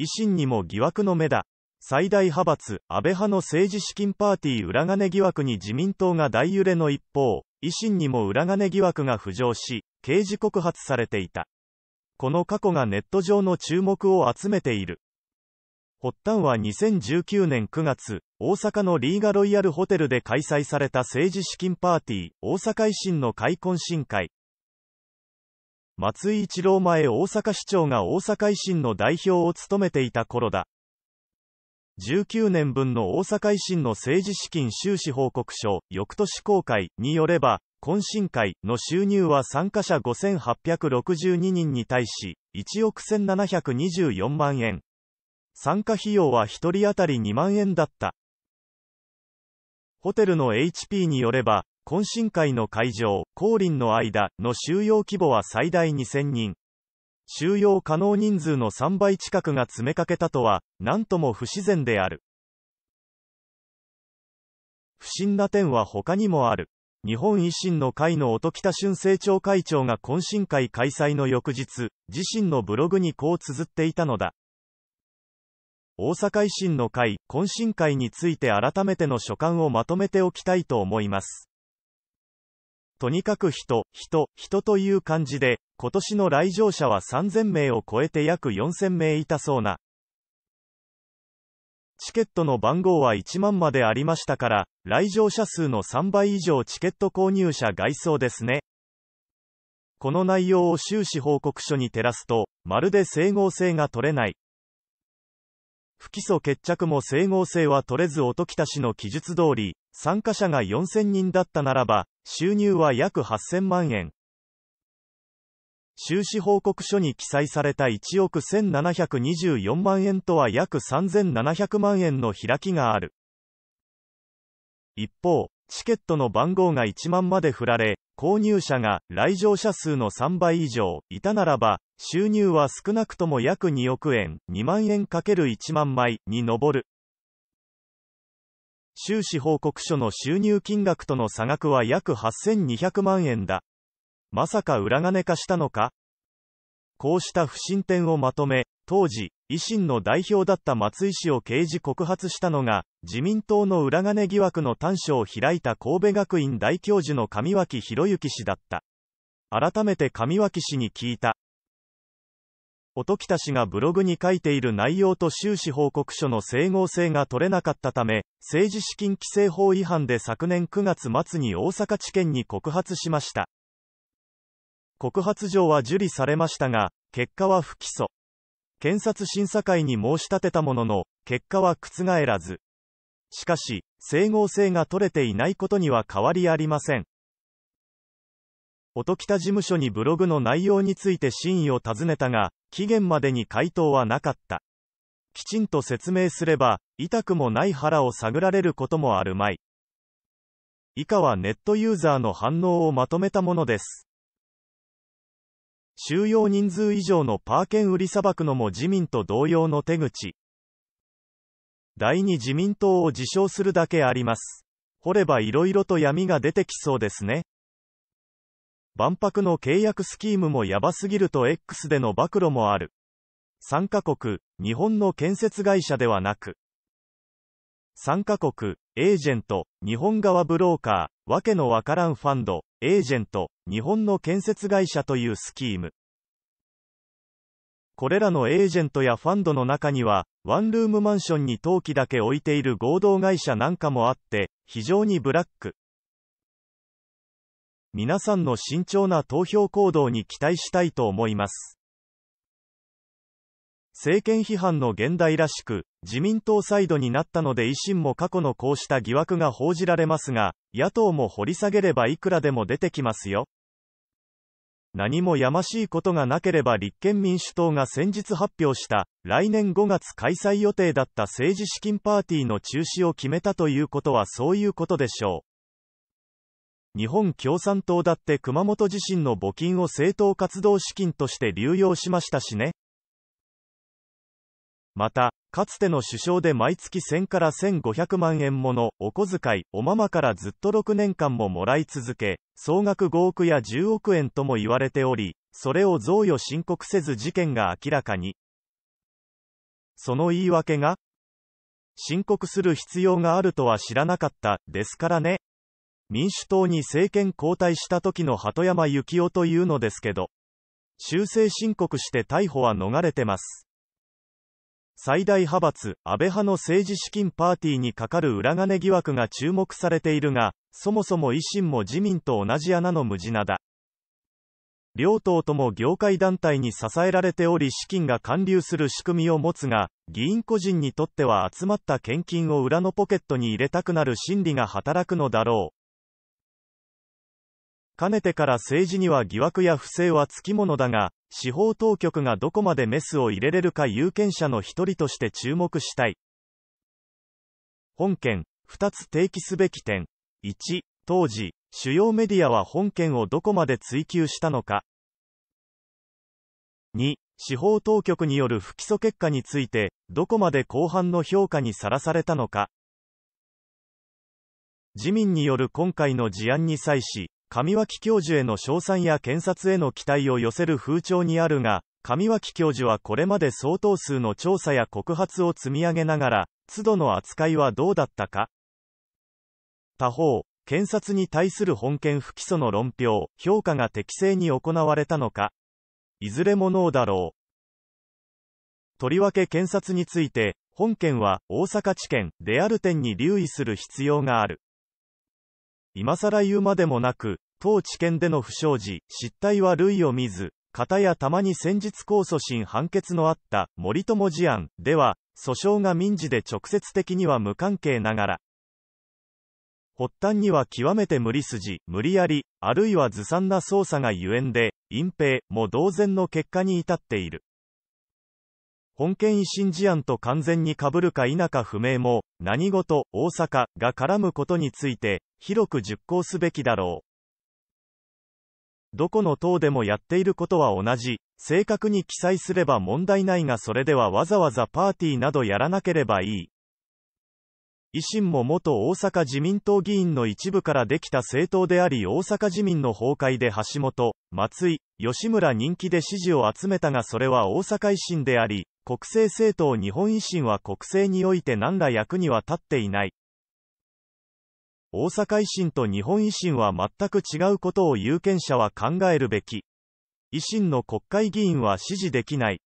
維新にも疑惑の目だ。最大派閥、安倍派の政治資金パーティー裏金疑惑に自民党が大揺れの一方、維新にも裏金疑惑が浮上し、刑事告発されていた。この過去がネット上の注目を集めている。発端は2019年9月、大阪のリーガロイヤルホテルで開催された政治資金パーティー、大阪維新の開懇新会、松井一郎前大阪市長が大阪維新の代表を務めていた頃だ。19年分の大阪維新の政治資金収支報告書、翌年公開によれば、懇親会の収入は参加者5862人に対し、1億1724万円。参加費用は1人当たり2万円だった。ホテルの HP によれば、懇親会の会場、降臨の間の収容規模は最大2000人。収容可能人数の3倍近くが詰めかけたとは、なんとも不自然である。不審な点は他にもある。日本維新の会の音北俊政調会長が懇親会開催の翌日、自身のブログにこう綴っていたのだ。大阪維新の会、懇親会について改めての所感をまとめておきたいと思います。とにかく人、人、人という感じで、今年の来場者は3000名を超えて約4000名いたそうな。チケットの番号は1万までありましたから、来場者数の3倍以上チケット購入者外装ですね。この内容を収支報告書に照らすと、まるで整合性が取れない。不起訴決着も整合性は取れず音喜多氏の記述通り、参加者が4000人だったならば、収入は約8000万円。収支報告書に記載された1億1724万円とは約3700万円の開きがある。一方、チケットの番号が1万まで振られ、購入者が来場者数の3倍以上いたならば、収入は少なくとも約2億円、2万円 ×1 万枚に上る。収支報告書の収入金額との差額は約8200万円だ。まさか裏金化したのかこうした不審点をまとめ、当時、維新の代表だった松井氏を刑事告発したのが、自民党の裏金疑惑の端緒を開いた神戸学院大教授の上脇博之氏だった。改めて上脇氏に聞いた。音北氏がブログに書いている内容と収支報告書の整合性が取れなかったため、政治資金規正法違反で昨年9月末に大阪地検に告発しました。告発状は受理されましたが、結果は不起訴。検察審査会に申し立てたものの、結果は覆らず。しかし、整合性が取れていないことには変わりありません。音喜多事務所にブログの内容について真意を尋ねたが、期限までに回答はなかった。きちんと説明すれば、痛くもない腹を探られることもあるまい。以下はネットユーザーの反応をまとめたものです。収容人数以上のパーケン売りさばくのも自民と同様の手口。第二自民党を自称するだけあります。掘れば色々と闇が出てきそうですね。万博の契約スキームもやばすぎると X での暴露もある。参加国、日本の建設会社ではなく、参加国、エージェント、日本側ブローカー、わけのわからんファンド、エージェント、日本の建設会社というスキーム。これらのエージェントやファンドの中には、ワンルームマンションに登記だけ置いている合同会社なんかもあって、非常にブラック。皆さんの慎重な投票行動に期待したいと思います。政権批判の現代らしく、自民党サイドになったので維新も過去のこうした疑惑が報じられますが、野党も掘り下げればいくらでも出てきますよ。何もやましいことがなければ立憲民主党が先日発表した、来年5月開催予定だった政治資金パーティーの中止を決めたということはそういうことでしょう。日本共産党だって熊本地震の募金を政党活動資金として流用しましたしね。また、かつての首相で毎月1000から1500万円ものお小遣い、おままからずっと6年間ももらい続け、総額5億や10億円とも言われており、それを贈与申告せず事件が明らかに。その言い訳が、申告する必要があるとは知らなかった、ですからね。民主党に政権交代した時の鳩山幸夫というのですけど、修正申告して逮捕は逃れてます。最大派閥、安倍派の政治資金パーティーにかかる裏金疑惑が注目されているが、そもそも維新も自民と同じ穴の無地なだ。両党とも業界団体に支えられており資金が還流する仕組みを持つが、議員個人にとっては集まった献金を裏のポケットに入れたくなる心理が働くのだろう。かねてから政治には疑惑や不正はつきものだが、司法当局がどこまでメスを入れれるか有権者の一人として注目したい。本件、二つ提起すべき点。1、当時、主要メディアは本件をどこまで追及したのか。2、司法当局による不起訴結果について、どこまで後半の評価にさらされたのか。自民による今回の事案に際し、上脇教授への賞賛や検察への期待を寄せる風潮にあるが、上脇教授はこれまで相当数の調査や告発を積み上げながら、都度の扱いはどうだったか他方、検察に対する本件不起訴の論評、評価が適正に行われたのかいずれものだろう。とりわけ検察について、本件は大阪地検である点に留意する必要がある。今更言うまでもなく、当知見での不祥事、失態は類を見ず、方やたまに先日控訴審判決のあった森友事案では、訴訟が民事で直接的には無関係ながら、発端には極めて無理筋、無理やり、あるいはずさんな捜査がゆえんで、隠蔽も同然の結果に至っている。本件維新事案と完全に被るか否か不明も、何事、大阪が絡むことについて、広く実行すべきだろう。どこの党でもやっていることは同じ、正確に記載すれば問題ないがそれではわざわざパーティーなどやらなければいい。維新も元大阪自民党議員の一部からできた政党であり大阪自民の崩壊で橋本、松井、吉村人気で支持を集めたがそれは大阪維新であり、国政政党日本維新は国政において何ら役には立っていない。大阪維新と日本維新は全く違うことを有権者は考えるべき。維新の国会議員は支持できない。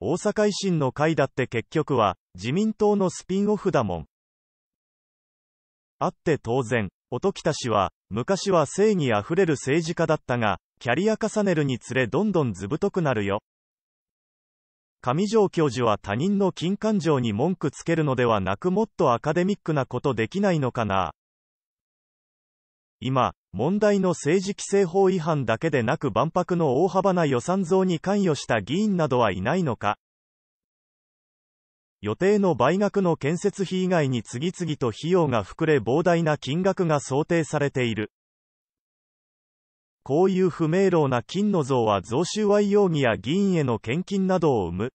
大阪維新の会だって結局は自民党のスピンオフだもん。あって当然、音喜多氏は、昔は正義あふれる政治家だったが、キャリア重ねるにつれどんどんずぶとくなるよ。上条教授は他人の金勘定に文句つけるのではなくもっとアカデミックなことできないのかな今、問題の政治規制法違反だけでなく万博の大幅な予算増に関与した議員などはいないのか予定の売額の建設費以外に次々と費用が膨れ膨大な金額が想定されている。こういう不明朗な金の像は贈収賄容疑や議員への献金などを生む。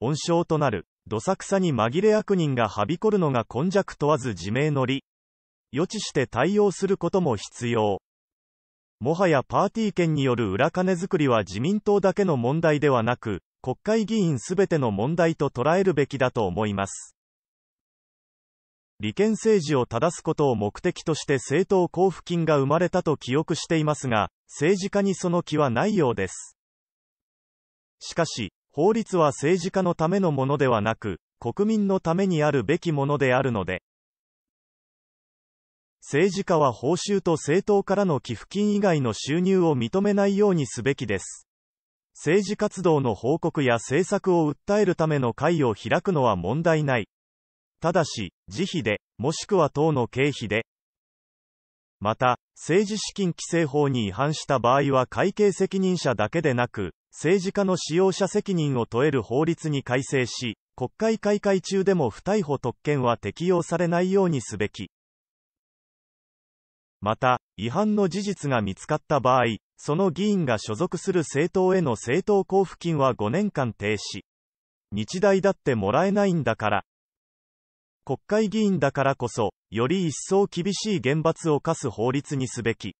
温床となる、どさくさに紛れ悪人がはびこるのが根弱問わず自明の理。予知して対応することも必要。もはやパーティー券による裏金作りは自民党だけの問題ではなく、国会議員すべての問題と捉えるべきだと思います。利権政治を正すことを目的として政党交付金が生まれたと記憶していますが、政治家にその気はないようです。しかし、法律は政治家のためのものではなく、国民のためにあるべきものであるので、政治家は報酬と政党からの寄付金以外の収入を認めないようにすべきです。政治活動の報告や政策を訴えるための会を開くのは問題ない。ただし、自費で、もしくは党の経費で。また、政治資金規正法に違反した場合は会計責任者だけでなく、政治家の使用者責任を問える法律に改正し、国会開会中でも不逮捕特権は適用されないようにすべき。また、違反の事実が見つかった場合、その議員が所属する政党への政党交付金は5年間停止。日大だってもらえないんだから。国会議員だからこそ、より一層厳しい厳罰を課す法律にすべき。